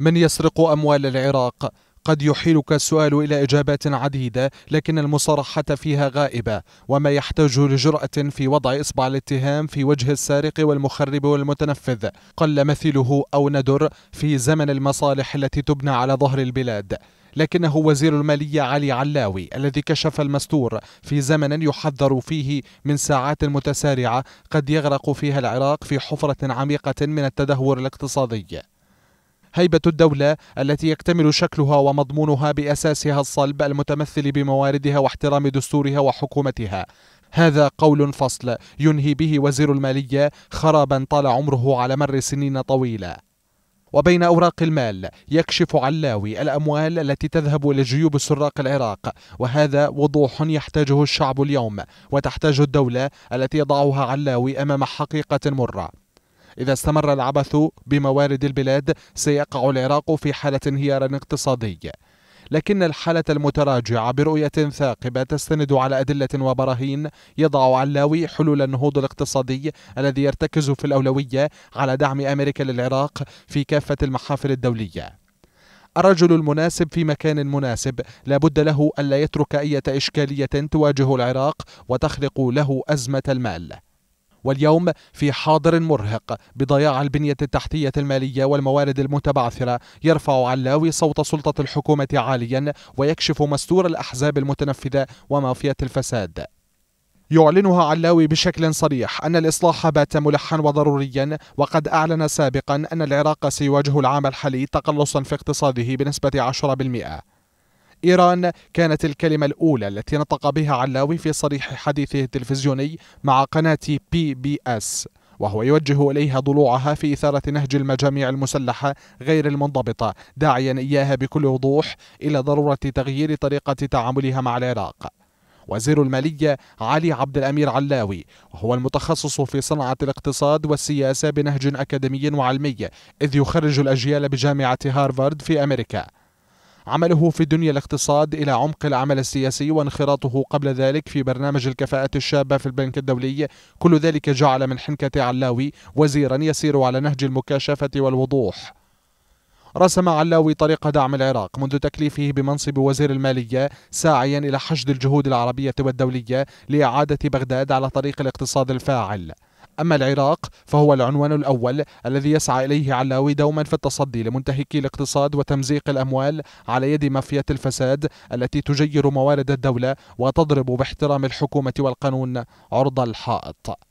من يسرق أموال العراق؟ قد يحيلك السؤال إلى إجابات عديدة لكن المصارحة فيها غائبة وما يحتاج لجرأة في وضع إصبع الاتهام في وجه السارق والمخرب والمتنفذ قل مثله أو ندر في زمن المصالح التي تبنى على ظهر البلاد لكنه وزير المالية علي علاوي الذي كشف المستور في زمن يحذر فيه من ساعات متسارعة قد يغرق فيها العراق في حفرة عميقة من التدهور الاقتصادي هيبة الدولة التي يكتمل شكلها ومضمونها بأساسها الصلب المتمثل بمواردها واحترام دستورها وحكومتها هذا قول فصل ينهي به وزير المالية خرابا طال عمره على مر سنين طويلة وبين أوراق المال يكشف علاوي الأموال التي تذهب إلى جيوب سراق العراق وهذا وضوح يحتاجه الشعب اليوم وتحتاج الدولة التي يضعها علاوي أمام حقيقة مرة إذا استمر العبث بموارد البلاد سيقع العراق في حالة انهيار اقتصادي لكن الحالة المتراجعة برؤية ثاقبة تستند على أدلة وبراهين يضع علاوي حلول النهوض الاقتصادي الذي يرتكز في الأولوية على دعم أمريكا للعراق في كافة المحافل الدولية الرجل المناسب في مكان مناسب لا بد له ألا يترك أي إشكالية تواجه العراق وتخلق له أزمة المال واليوم في حاضر مرهق بضياع البنية التحتية المالية والموارد المتبعثرة يرفع علاوي صوت سلطة الحكومة عاليا ويكشف مستور الأحزاب المتنفذة ومافية الفساد يعلنها علاوي بشكل صريح أن الإصلاح بات ملحا وضروريا وقد أعلن سابقا أن العراق سيواجه العام الحالي تقلصا في اقتصاده بنسبة 10% إيران كانت الكلمة الأولى التي نطق بها علاوي في صريح حديثه التلفزيوني مع قناة بي بي أس وهو يوجه إليها ضلوعها في إثارة نهج المجاميع المسلحة غير المنضبطة داعيا إياها بكل وضوح إلى ضرورة تغيير طريقة تعاملها مع العراق وزير المالية علي عبد الأمير علاوي وهو المتخصص في صنعة الاقتصاد والسياسة بنهج أكاديمي وعلمي إذ يخرج الأجيال بجامعة هارفارد في أمريكا عمله في دنيا الاقتصاد إلى عمق العمل السياسي وانخراطه قبل ذلك في برنامج الكفاءة الشابة في البنك الدولي كل ذلك جعل من حنكة علاوي وزيرا يسير على نهج المكاشفة والوضوح رسم علاوي طريق دعم العراق منذ تكليفه بمنصب وزير المالية ساعيا إلى حشد الجهود العربية والدولية لإعادة بغداد على طريق الاقتصاد الفاعل أما العراق فهو العنوان الأول الذي يسعى إليه علاوي دوما في التصدي لمنتهكي الاقتصاد وتمزيق الأموال على يد مافيات الفساد التي تجير موارد الدولة وتضرب باحترام الحكومة والقانون عرض الحائط